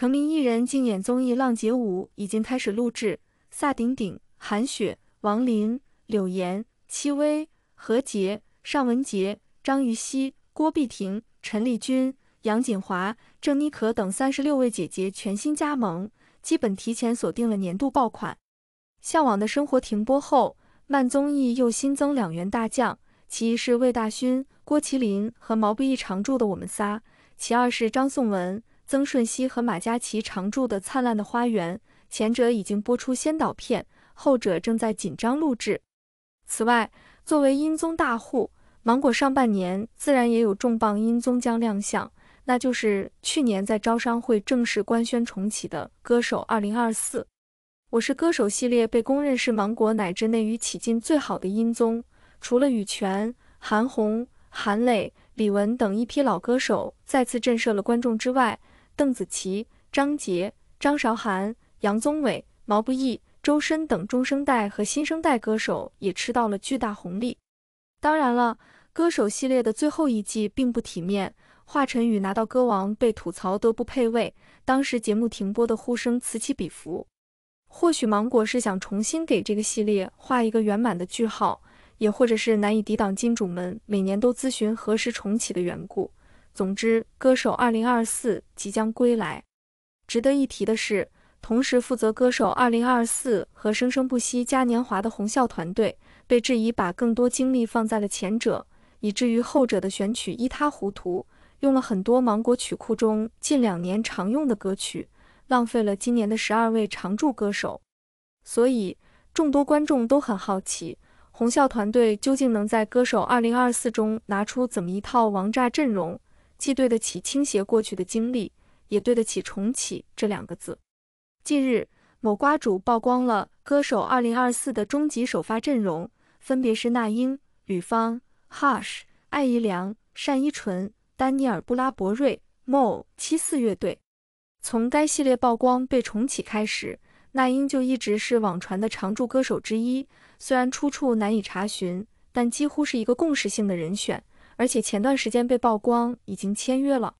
成名艺人竞演综艺《浪姐五》已经开始录制，萨顶顶、韩雪、王琳、柳岩、戚薇、何洁、尚雯婕、张予曦、郭碧婷、陈丽君、杨锦华、郑妮可等三十六位姐姐全新加盟，基本提前锁定了年度爆款。向往的生活停播后，慢综艺又新增两员大将，其一是魏大勋、郭麒麟和毛不易常驻的《我们仨》，其二是张颂文。曾舜晞和马嘉祺常驻的《灿烂的花园》，前者已经播出先导片，后者正在紧张录制。此外，作为音综大户，芒果上半年自然也有重磅音综将亮相，那就是去年在招商会正式官宣重启的《歌手2024》。我是歌手系列被公认是芒果乃至内娱起劲最好的音综，除了羽泉、韩红、韩磊、李玟等一批老歌手再次震慑了观众之外，邓紫棋、张杰、张韶涵、杨宗纬、毛不易、周深等中生代和新生代歌手也吃到了巨大红利。当然了，歌手系列的最后一季并不体面，华晨宇拿到歌王被吐槽德不配位，当时节目停播的呼声此起彼伏。或许芒果是想重新给这个系列画一个圆满的句号，也或者是难以抵挡金主们每年都咨询何时重启的缘故。总之，歌手二零二四即将归来。值得一提的是，同时负责歌手二零二四和生生不息嘉年华的红校团队被质疑把更多精力放在了前者，以至于后者的选曲一塌糊涂，用了很多芒果曲库中近两年常用的歌曲，浪费了今年的十二位常驻歌手。所以，众多观众都很好奇，红校团队究竟能在歌手二零二四中拿出怎么一套王炸阵容？既对得起倾斜过去的经历，也对得起重启这两个字。近日，某瓜主曝光了歌手2024的终极首发阵容，分别是那英、吕方、Hush、艾怡良、单依纯、丹尼尔·布拉伯瑞、Moe 七四乐队。从该系列曝光被重启开始，那英就一直是网传的常驻歌手之一。虽然出处难以查询，但几乎是一个共识性的人选。而且前段时间被曝光已经签约了。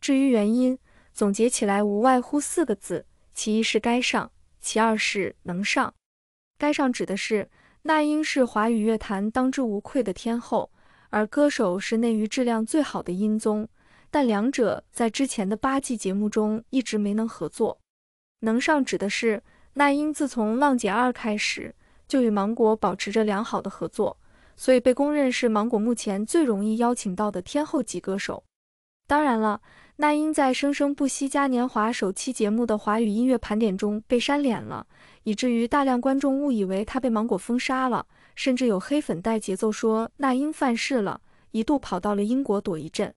至于原因，总结起来无外乎四个字：其一是该上，其二是能上。该上指的是那英是华语乐坛当之无愧的天后，而歌手是内娱质量最好的音综，但两者在之前的八季节目中一直没能合作。能上指的是那英自从《浪姐二》开始，就与芒果保持着良好的合作。所以被公认是芒果目前最容易邀请到的天后级歌手。当然了，那英在《生生不息嘉年华》首期节目的华语音乐盘点中被删脸了，以至于大量观众误以为她被芒果封杀了，甚至有黑粉带节奏说那英犯事了，一度跑到了英国躲一阵。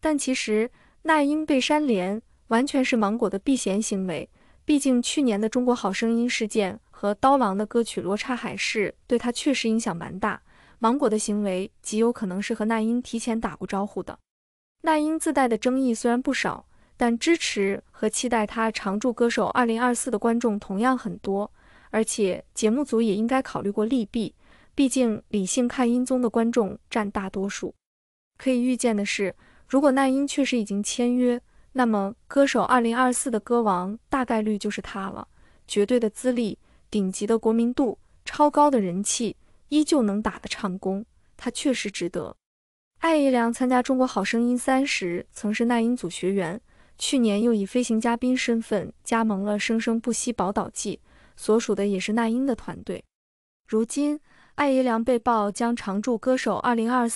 但其实那英被删脸完全是芒果的避嫌行为，毕竟去年的《中国好声音》事件和刀郎的歌曲《罗刹海市》对她确实影响蛮大。芒果的行为极有可能是和那英提前打过招呼的。那英自带的争议虽然不少，但支持和期待他常驻歌手二零二四的观众同样很多。而且节目组也应该考虑过利弊，毕竟理性看音综的观众占大多数。可以预见的是，如果那英确实已经签约，那么歌手二零二四的歌王大概率就是他了。绝对的资历，顶级的国民度，超高的人气。依旧能打的唱功，他确实值得。艾怡良参加《中国好声音》三时曾是那英组学员，去年又以飞行嘉宾身份加盟了《生生不息·宝岛季》，所属的也是那英的团队。如今，艾怡良被曝将常驻《歌手2024》，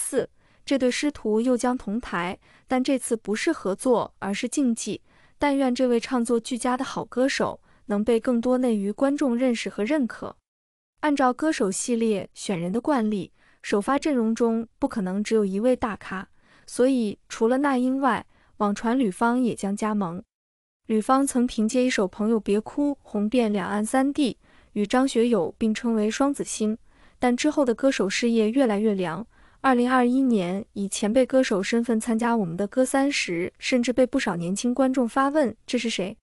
这对师徒又将同台，但这次不是合作，而是竞技。但愿这位唱作俱佳的好歌手能被更多内娱观众认识和认可。按照歌手系列选人的惯例，首发阵容中不可能只有一位大咖，所以除了那英外，网传吕方也将加盟。吕方曾凭借一首《朋友别哭》红遍两岸三地，与张学友并称为双子星，但之后的歌手事业越来越凉。二零二一年以前辈歌手身份参加《我们的歌三》时，甚至被不少年轻观众发问这是谁。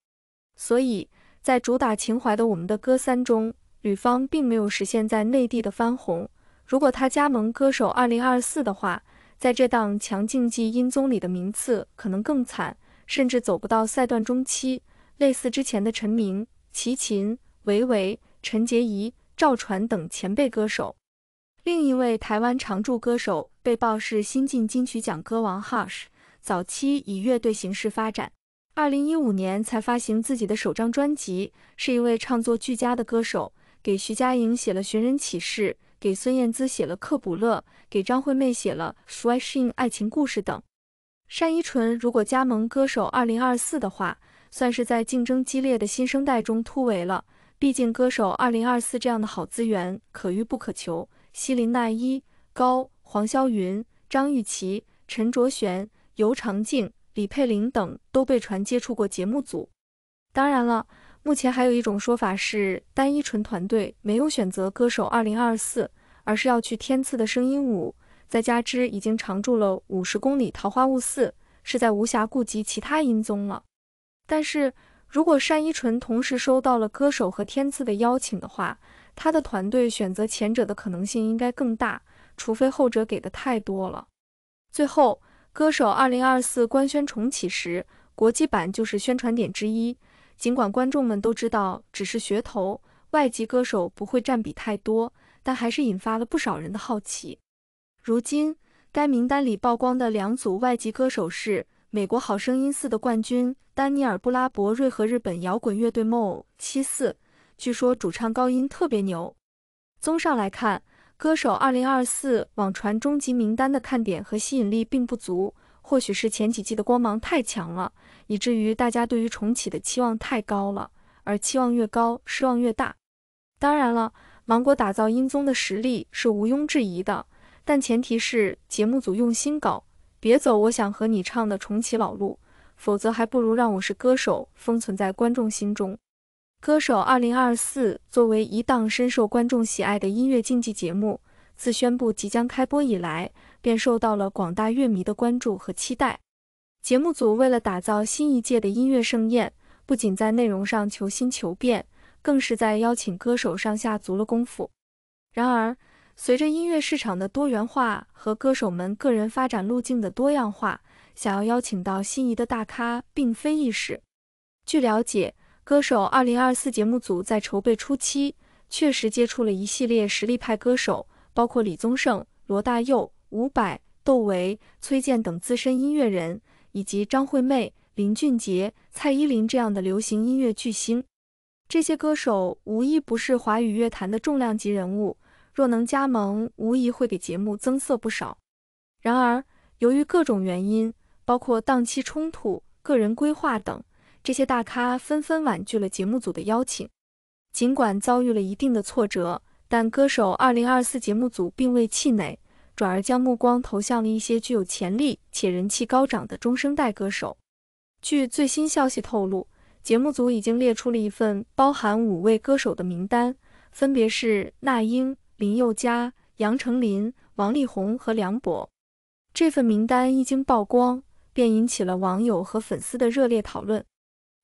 所以在主打情怀的《我们的歌三》中。吕方并没有实现在内地的翻红。如果他加盟《歌手2024》的话，在这档强竞技音综里的名次可能更惨，甚至走不到赛段中期。类似之前的陈明、齐秦、韦唯、陈洁仪、赵传等前辈歌手。另一位台湾常驻歌手被曝是新晋金曲奖歌王 Hush，早期以乐队形式发展，二零一五年才发行自己的首张专辑，是一位唱作俱佳的歌手。给徐佳莹写了寻人启事，给孙燕姿写了克卜勒，给张惠妹写了《s w i t h i n g 爱情故事》等。单依纯如果加盟《歌手2024》的话，算是在竞争激烈的新生代中突围了。毕竟《歌手2024》这样的好资源可遇不可求。希林娜依高、黄霄云、张钰琪、陈卓璇、尤长靖、李佩玲等都被传接触过节目组。当然了。目前还有一种说法是，单依纯团队没有选择歌手二零二四，而是要去天赐的声音五，再加之已经常驻了五十公里桃花坞四，是在无暇顾及其他音综了。但是如果单依纯同时收到了歌手和天赐的邀请的话，他的团队选择前者的可能性应该更大，除非后者给的太多了。最后，歌手二零二四官宣重启时，国际版就是宣传点之一。尽管观众们都知道只是噱头，外籍歌手不会占比太多，但还是引发了不少人的好奇。如今，该名单里曝光的两组外籍歌手是美国《好声音》四的冠军丹尼尔·布拉伯瑞和日本摇滚乐队 MO 七四，据说主唱高音特别牛。综上来看，歌手二零二四网传终极名单的看点和吸引力并不足。或许是前几季的光芒太强了，以至于大家对于重启的期望太高了，而期望越高，失望越大。当然了，芒果打造音综的实力是毋庸置疑的，但前提是节目组用心搞，别走我想和你唱的重启老路，否则还不如让我是歌手封存在观众心中。歌手二零二四作为一档深受观众喜爱的音乐竞技节目。自宣布即将开播以来，便受到了广大乐迷的关注和期待。节目组为了打造新一届的音乐盛宴，不仅在内容上求新求变，更是在邀请歌手上下足了功夫。然而，随着音乐市场的多元化和歌手们个人发展路径的多样化，想要邀请到心仪的大咖并非易事。据了解，《歌手》二零二四节目组在筹备初期，确实接触了一系列实力派歌手。包括李宗盛、罗大佑、伍佰、窦唯、崔健等资深音乐人，以及张惠妹、林俊杰、蔡依林这样的流行音乐巨星。这些歌手无一不是华语乐坛的重量级人物，若能加盟，无疑会给节目增色不少。然而，由于各种原因，包括档期冲突、个人规划等，这些大咖纷纷婉拒了节目组的邀请。尽管遭遇了一定的挫折。但歌手二零二四节目组并未气馁，转而将目光投向了一些具有潜力且人气高涨的中生代歌手。据最新消息透露，节目组已经列出了一份包含五位歌手的名单，分别是那英、林宥嘉、杨丞琳、王力宏和梁博。这份名单一经曝光，便引起了网友和粉丝的热烈讨论。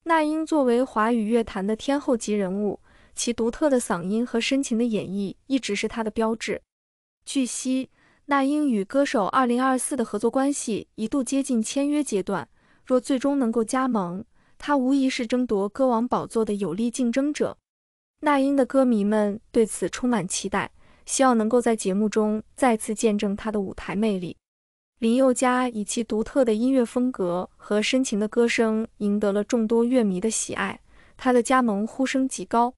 那英作为华语乐坛的天后级人物。其独特的嗓音和深情的演绎一直是他的标志。据悉，那英与歌手二零二四的合作关系一度接近签约阶段，若最终能够加盟，他无疑是争夺歌王宝座的有力竞争者。那英的歌迷们对此充满期待，希望能够在节目中再次见证他的舞台魅力。林宥嘉以其独特的音乐风格和深情的歌声赢得了众多乐迷的喜爱，他的加盟呼声极高。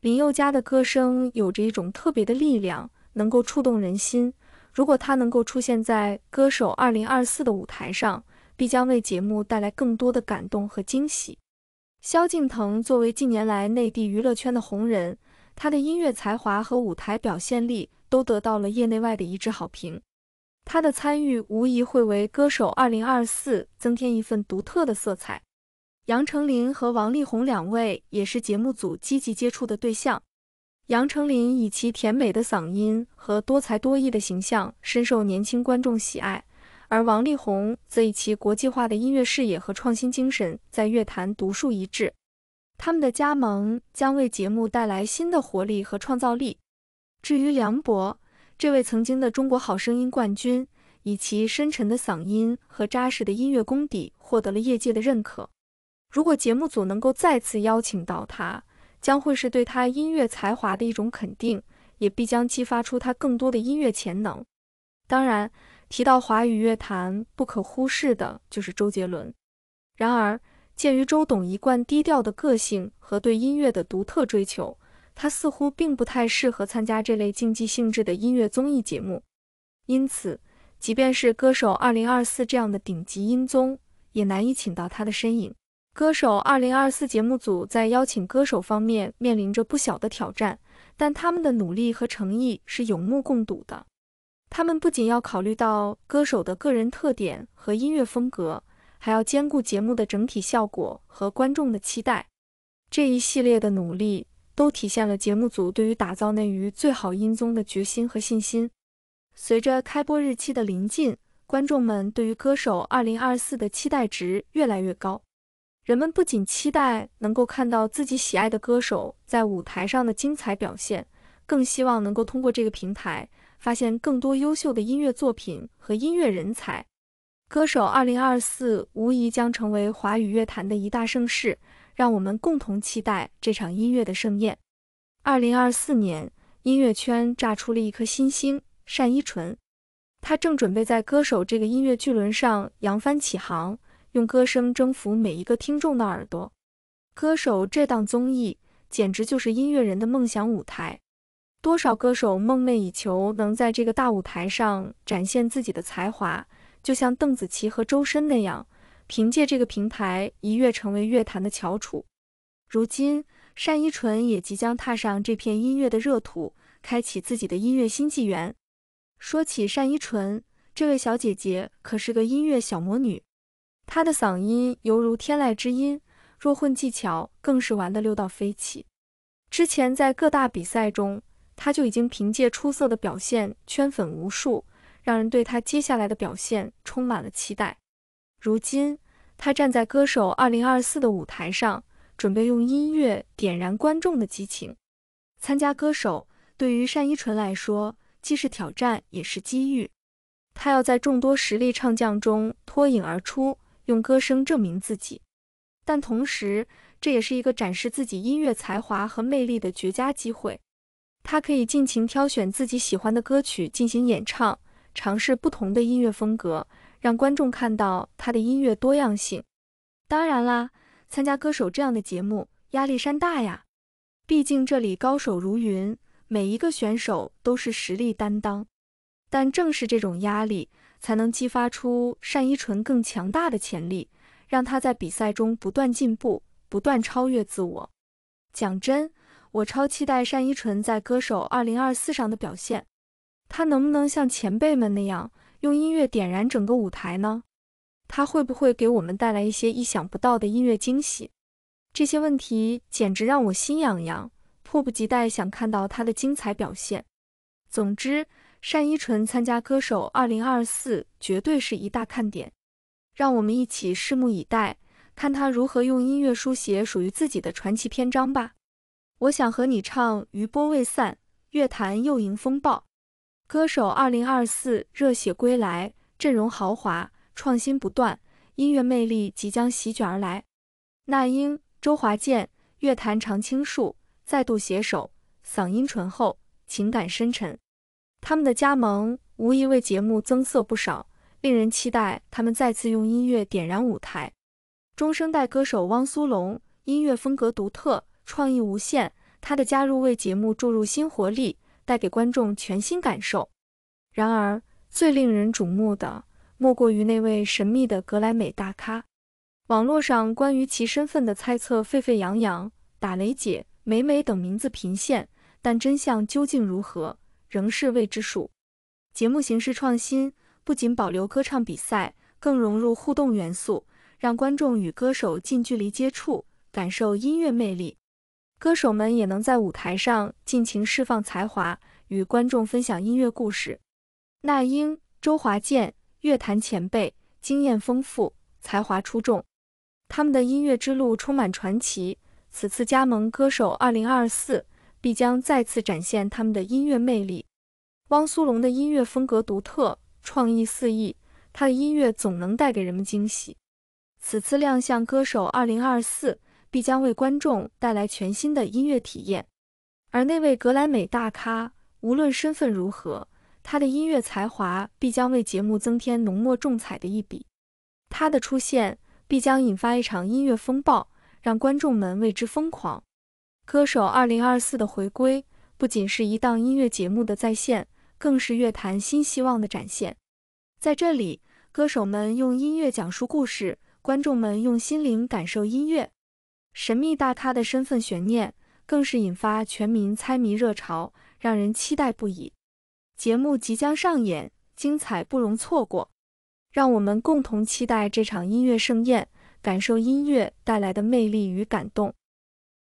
林宥嘉的歌声有着一种特别的力量，能够触动人心。如果他能够出现在《歌手2024》的舞台上，必将为节目带来更多的感动和惊喜。萧敬腾作为近年来内地娱乐圈的红人，他的音乐才华和舞台表现力都得到了业内外的一致好评。他的参与无疑会为《歌手2024》增添一份独特的色彩。杨丞琳和王力宏两位也是节目组积极接触的对象。杨丞琳以其甜美的嗓音和多才多艺的形象，深受年轻观众喜爱；而王力宏则以其国际化的音乐视野和创新精神，在乐坛独树一帜。他们的加盟将为节目带来新的活力和创造力。至于梁博，这位曾经的中国好声音冠军，以其深沉的嗓音和扎实的音乐功底，获得了业界的认可。如果节目组能够再次邀请到他，将会是对他音乐才华的一种肯定，也必将激发出他更多的音乐潜能。当然，提到华语乐坛不可忽视的就是周杰伦。然而，鉴于周董一贯低调的个性和对音乐的独特追求，他似乎并不太适合参加这类竞技性质的音乐综艺节目。因此，即便是《歌手2024》这样的顶级音综，也难以请到他的身影。歌手二零二四节目组在邀请歌手方面面临着不小的挑战，但他们的努力和诚意是有目共睹的。他们不仅要考虑到歌手的个人特点和音乐风格，还要兼顾节目的整体效果和观众的期待。这一系列的努力都体现了节目组对于打造内娱最好音综的决心和信心。随着开播日期的临近，观众们对于歌手二零二四的期待值越来越高。人们不仅期待能够看到自己喜爱的歌手在舞台上的精彩表现，更希望能够通过这个平台发现更多优秀的音乐作品和音乐人才。歌手二零二四无疑将成为华语乐坛的一大盛事，让我们共同期待这场音乐的盛宴。二零二四年，音乐圈炸出了一颗新星——单依纯，她正准备在歌手这个音乐巨轮上扬帆起航。用歌声征服每一个听众的耳朵，《歌手》这档综艺简直就是音乐人的梦想舞台。多少歌手梦寐以求能在这个大舞台上展现自己的才华，就像邓紫棋和周深那样，凭借这个平台一跃成为乐坛的翘楚。如今，单依纯也即将踏上这片音乐的热土，开启自己的音乐新纪元。说起单依纯，这位小姐姐可是个音乐小魔女。他的嗓音犹如天籁之音，若混技巧更是玩得溜到飞起。之前在各大比赛中，他就已经凭借出色的表现圈粉无数，让人对他接下来的表现充满了期待。如今，他站在《歌手2024》的舞台上，准备用音乐点燃观众的激情。参加《歌手》对于单依纯来说，既是挑战也是机遇，他要在众多实力唱将中脱颖而出。用歌声证明自己，但同时这也是一个展示自己音乐才华和魅力的绝佳机会。他可以尽情挑选自己喜欢的歌曲进行演唱，尝试不同的音乐风格，让观众看到他的音乐多样性。当然啦，参加歌手这样的节目压力山大呀，毕竟这里高手如云，每一个选手都是实力担当。但正是这种压力。才能激发出单依纯更强大的潜力，让她在比赛中不断进步，不断超越自我。讲真，我超期待单依纯在《歌手2024》上的表现，她能不能像前辈们那样用音乐点燃整个舞台呢？她会不会给我们带来一些意想不到的音乐惊喜？这些问题简直让我心痒痒，迫不及待想看到她的精彩表现。总之。单依纯参加《歌手2024》绝对是一大看点，让我们一起拭目以待，看她如何用音乐书写属于自己的传奇篇章吧。我想和你唱，余波未散，乐坛又迎风暴。《歌手2024》热血归来，阵容豪华，创新不断，音乐魅力即将席卷而来。那英、周华健、乐坛常青树再度携手，嗓音醇厚，情感深沉。他们的加盟无疑为节目增色不少，令人期待他们再次用音乐点燃舞台。中生代歌手汪苏泷，音乐风格独特，创意无限，他的加入为节目注入新活力，带给观众全新感受。然而，最令人瞩目的莫过于那位神秘的格莱美大咖，网络上关于其身份的猜测沸沸扬扬，打雷姐、美美等名字频现，但真相究竟如何？仍是未知数。节目形式创新，不仅保留歌唱比赛，更融入互动元素，让观众与歌手近距离接触，感受音乐魅力。歌手们也能在舞台上尽情释放才华，与观众分享音乐故事。那英、周华健，乐坛前辈，经验丰富，才华出众，他们的音乐之路充满传奇。此次加盟《歌手二零二四》。必将再次展现他们的音乐魅力。汪苏泷的音乐风格独特，创意四溢，他的音乐总能带给人们惊喜。此次亮相歌手二零二四，必将为观众带来全新的音乐体验。而那位格莱美大咖，无论身份如何，他的音乐才华必将为节目增添浓墨重彩的一笔。他的出现必将引发一场音乐风暴，让观众们为之疯狂。歌手二零二四的回归，不仅是一档音乐节目的再现，更是乐坛新希望的展现。在这里，歌手们用音乐讲述故事，观众们用心灵感受音乐。神秘大咖的身份悬念，更是引发全民猜谜热潮，让人期待不已。节目即将上演，精彩不容错过。让我们共同期待这场音乐盛宴，感受音乐带来的魅力与感动。